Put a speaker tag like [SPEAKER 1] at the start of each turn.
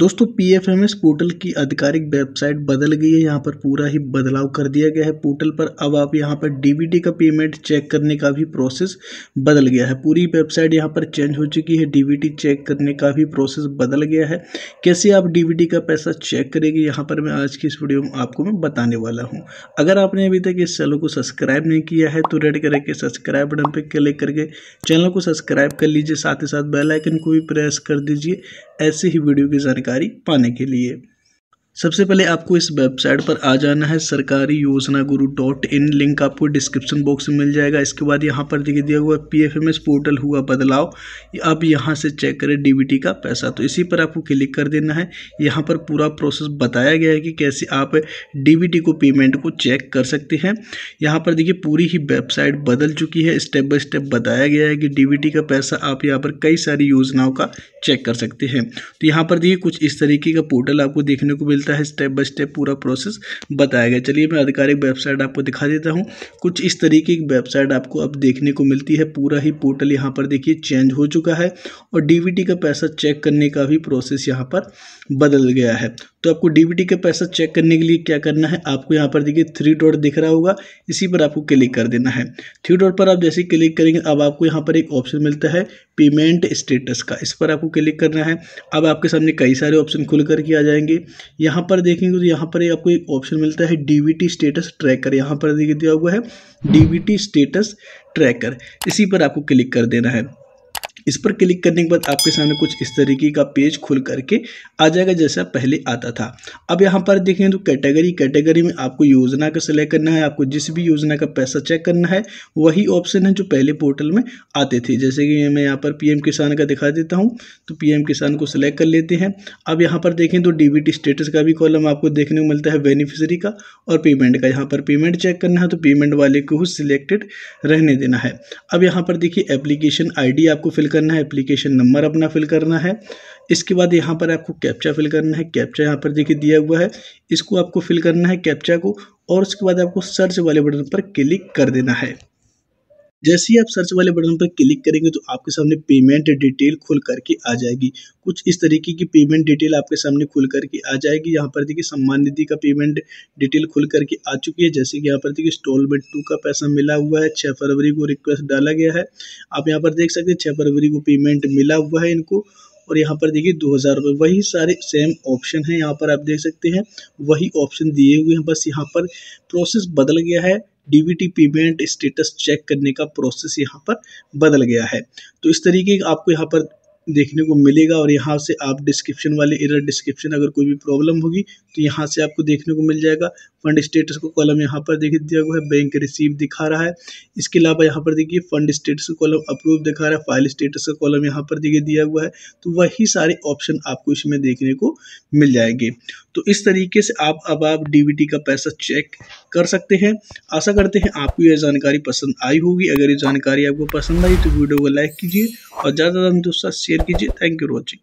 [SPEAKER 1] दोस्तों P F M S portal की आधिकारिक वेबसाइट बदल गई है यहाँ पर पूरा ही बदलाव कर दिया गया है पोर्टल पर अब आप यहाँ पर टी का पेमेंट चेक करने का भी प्रोसेस बदल गया है पूरी वेबसाइट यहाँ पर चेंज हो चुकी है डीबीटी चेक करने का भी प्रोसेस बदल गया है कैसे आप टी का पैसा चेक करेंगे यहाँ पर मैं आज की इस वीडियो में आपको मैं बताने वाला हूँ अगर आपने अभी तक इस चैनल को सब्सक्राइब नहीं किया है तो रेड कलर के सब्सक्राइब बटन पर क्लिक करके चैनल को सब्सक्राइब कर लीजिए साथ ही साथ बेलाइकन को भी प्रेस कर दीजिए ऐसी ही वीडियो की जानकारी पाने के लिए सबसे पहले आपको इस वेबसाइट पर आ जाना है सरकारी योजना गुरु डॉट इन लिंक आपको डिस्क्रिप्शन बॉक्स में मिल जाएगा इसके बाद यहाँ पर देखिए दिया हुआ P F M S portal हुआ बदलाव आप यहाँ से चेक करें डी बी टी का पैसा तो इसी पर आपको क्लिक कर देना है यहाँ पर पूरा प्रोसेस बताया गया है कि कैसे आप डी बी टी को पेमेंट को चेक कर सकते हैं यहाँ पर देखिए पूरी ही वेबसाइट बदल चुकी है स्टेप बाय स्टेप बताया गया है कि डी बी टी का पैसा आप यहाँ पर कई सारी योजनाओं का चेक कर सकते हैं तो यहाँ पर देखिए कुछ इस तरीके का पोर्टल आपको देखने को मिल मिलता है स्टेप बाय स्टेप पूरा प्रोसेस बताया गया चलिए मैं आधिकारिक वेबसाइट आपको दिखा देता हूँ कुछ इस तरीके की वेबसाइट आपको अब देखने को मिलती है पूरा ही पोर्टल यहाँ पर देखिए चेंज हो चुका है और डी का पैसा चेक करने का भी प्रोसेस यहाँ पर बदल गया है तो आपको डी का पैसा चेक करने के लिए क्या करना है आपको यहाँ पर देखिए थ्री डॉट दिख रहा होगा इसी पर आपको क्लिक कर देना है थ्री डॉट पर आप जैसे क्लिक करेंगे अब आपको यहाँ पर एक ऑप्शन मिलता है पेमेंट स्टेटस का इस पर आपको क्लिक करना है अब आपके सामने कई सारे ऑप्शन खुल करके आ जाएंगे यहाँ पर देखेंगे तो यहाँ पर आपको एक ऑप्शन मिलता है डी स्टेटस ट्रैकर यहाँ पर दिया हुआ है डी स्टेटस ट्रैकर इसी पर आपको क्लिक कर देना है इस पर क्लिक करने के बाद आपके सामने कुछ इस तरीके का पेज खुल करके आ जाएगा जैसा पहले आता था अब यहाँ पर देखें तो कैटेगरी कैटेगरी में आपको योजना का सिलेक्ट करना है आपको जिस भी योजना का पैसा चेक करना है वही ऑप्शन है जो पहले पोर्टल में आते थे जैसे कि मैं यहाँ पर पीएम किसान का दिखा देता हूँ तो पीएम किसान को सिलेक्ट कर लेते हैं अब यहाँ पर देखें तो डी स्टेटस का भी कॉलम आपको देखने को मिलता है बेनिफिशरी का और पेमेंट का यहाँ पर पेमेंट चेक करना है तो पेमेंट वाले को सिलेक्टेड रहने देना है अब यहाँ पर देखिए एप्लीकेशन आई आपको फिल करना है एप्लीकेशन नंबर अपना फिल करना है इसके बाद यहाँ पर आपको कैप्चा फिल करना है कैप्चा यहाँ पर देखिए दिया हुआ है इसको आपको फिल करना है कैप्चा को और उसके बाद आपको सर्च वाले बटन पर क्लिक कर देना है जैसे ही आप सर्च वाले बटन पर क्लिक करेंगे तो आपके सामने पेमेंट डिटेल खुल करके आ जाएगी कुछ इस तरीके की पेमेंट डिटेल आपके सामने खुल करके आ जाएगी यहाँ पर देखिए सम्मान निधि का पेमेंट डिटेल खुल करके आ चुकी है जैसे कि यहाँ पर देखिए इंस्टॉलमेंट टू का पैसा मिला हुआ है छः फरवरी को रिक्वेस्ट डाला गया है आप यहाँ पर देख सकते हैं छः फरवरी को पेमेंट मिला हुआ है इनको और यहाँ पर देखिए दो हज़ार रुपये वही सारे सेम ऑप्शन हैं यहाँ पर आप देख सकते हैं वही ऑप्शन दिए हुए हैं बस यहाँ पर प्रोसेस बदल गया है डीबीटी पेमेंट स्टेटस चेक करने का प्रोसेस यहाँ पर बदल गया है तो इस तरीके का आपको यहाँ पर देखने को मिलेगा और यहाँ से आप डिस्क्रिप्शन वाले एरर डिस्क्रिप्शन अगर कोई भी प्रॉब्लम होगी तो यहाँ से आपको देखने को मिल जाएगा फंड स्टेटस को कॉलम यहाँ पर देख दिया हुआ है बैंक रिसीव दिखा रहा है इसके अलावा यहाँ पर देखिए फंड स्टेटस का कॉलम अप्रूव दिखा रहा है फाइल स्टेटस का कॉलम यहाँ पर देखिए दिया हुआ है तो वही सारे ऑप्शन आपको इसमें देखने को मिल जाएंगे तो इस तरीके से आप अब आप डीबीटी का पैसा चेक कर सकते हैं आशा करते हैं आपको यह जानकारी पसंद आई होगी अगर ये जानकारी आपको पसंद आई तो वीडियो को लाइक कीजिए और ज़्यादा से ज़्यादा दोस्तों शेयर कीजिए थैंक यू फॉर वॉचिंग